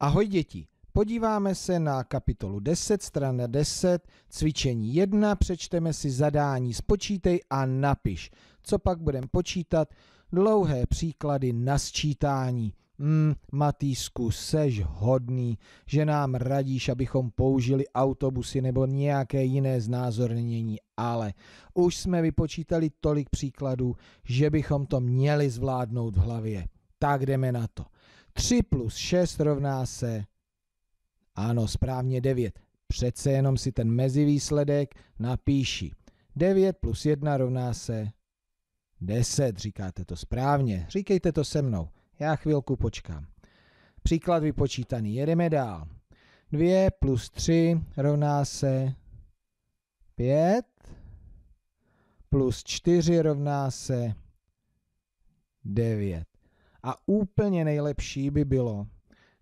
Ahoj děti, podíváme se na kapitolu 10, strana 10, cvičení 1, přečteme si zadání, spočítej a napiš. Co pak budeme počítat? Dlouhé příklady na sčítání. Mm, Matýsku, seš hodný, že nám radíš, abychom použili autobusy nebo nějaké jiné znázornění, ale už jsme vypočítali tolik příkladů, že bychom to měli zvládnout v hlavě. Tak jdeme na to. 3 plus 6 rovná se, ano, správně 9. Přece jenom si ten mezivýsledek napíši. 9 plus 1 rovná se 10. Říkáte to správně. Říkejte to se mnou. Já chvilku počkám. Příklad vypočítaný. Jedeme dál. 2 plus 3 rovná se 5. Plus 4 rovná se 9. A úplně nejlepší by bylo,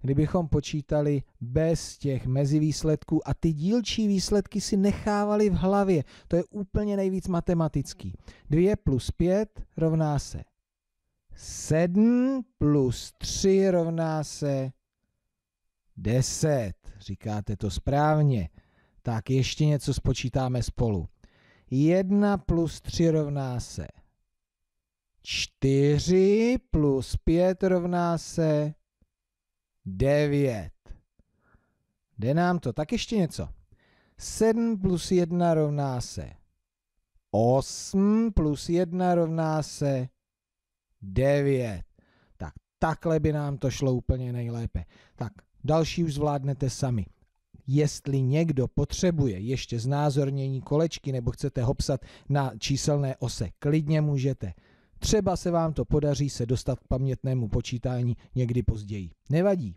kdybychom počítali bez těch mezivýsledků a ty dílčí výsledky si nechávali v hlavě. To je úplně nejvíc matematický. 2 plus 5 rovná se 7 plus 3 rovná se 10. Říkáte to správně. Tak ještě něco spočítáme spolu. 1 plus 3 rovná se 4 plus 5 rovná se 9. Jde nám to. Tak ještě něco. 7 plus 1 rovná se 8 plus 1 rovná se 9. Tak takhle by nám to šlo úplně nejlépe. Tak další už zvládnete sami. Jestli někdo potřebuje ještě znázornění kolečky nebo chcete hopsat na číselné ose, klidně můžete. Třeba se vám to podaří se dostat k pamětnému počítání někdy později. Nevadí.